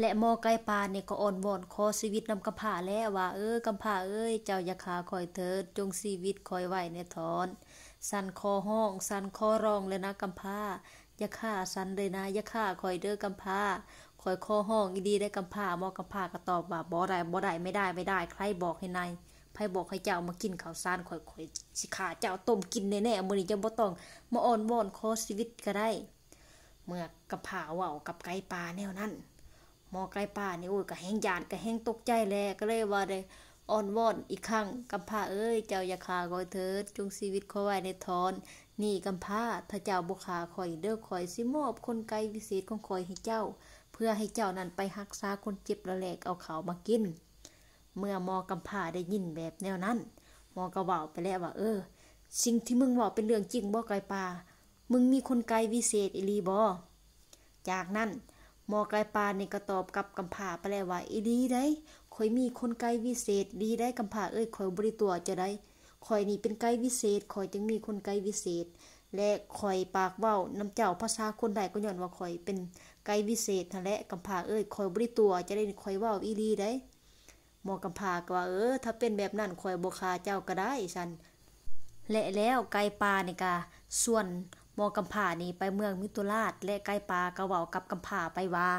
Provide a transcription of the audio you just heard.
และมอไก่ปานเนี่ยก็อ่อนวอนขอชีวิตนำกำพาแล้วว่าเออกำพาเอ้ย เจ้าอย่าขาคอยเถิดจงชีวิตคอยไว้ในถอน สันคอห้องสันคอร้องเลยนะกำพาอย่าฆ่าสันเลยนะอย่าฆ่าคอยเด้อกำพาคอยคอห้องดีได้กำพามอกำพาก็ตอบว่าบ่ได้บ่ได้ไม่ได้ไม่ได้ ใครบอกให้นายไผบอกให้เจ้ามากินข้าวสารคอยคอยสิขาเจ้าต้มกินแน่ๆมื้อนี้จะบ่ต้องมาอ่อนวอนขอชีวิตก็ได้ เมื่อกรผพาเว้ากับไก่ปลาแนวนั้นมอไกลป่านี่โอ้ยก็แห้งยานก็แห้งตกใจแล้วก็เลยว่าได้อ้อนวอนอีกครั้งกัมพาเอ้ยเจ้าอย่าขาคอยเถิดจงชีวิตขอไว้ในทอนนี่กัมพาถ้าเจ้าบุคาคอยเด้อคอยสิมอบคนไกลวิเศษของคอยให้เจ้า เพื่อให้เจ้านั้นไปหักษาคนเจ็บละแหลกเอาเขามากิน เมื่อมอกัมพาได้ยินแบบแนวนั้นมอกระว่าไปแล้วว่า เออ สิ่งที่มึงบอกเป็นเรื่องจริงบ่ไกลป่า มึงมีคนไกลวิเศษอีลีบอจากนั้นหมอไกลปานนี่ก็ตอบกับกัมผาไปแล้วว่าอีดีได้คอยมีคนไกลวิเศษดีได้กัมผาเอ้ยคอยบริตัวจะได้คอยนี่เป็นไกลวิเศษคอยจึงมีคนไกลวิเศษ และคอยปากเว้าน้ำเจ้าภาษาคนใดก็ย้อนว่าคอยเป็นไกลวิเศษทะและกมผาเอ้ยคอยบริตัวจะได้คอยเว้าอีดีได้ หมอกมผาก็ว่าเออ ถ้าเป็นแบบนั้นคอยบคาเจ้าก็ได้ฉัน และแล้วไกลปลาในี่กาส่วนมองกำผานี้ไปเมืองมิตุราชและใกล้ปลากระเวากับกำผาไปว่า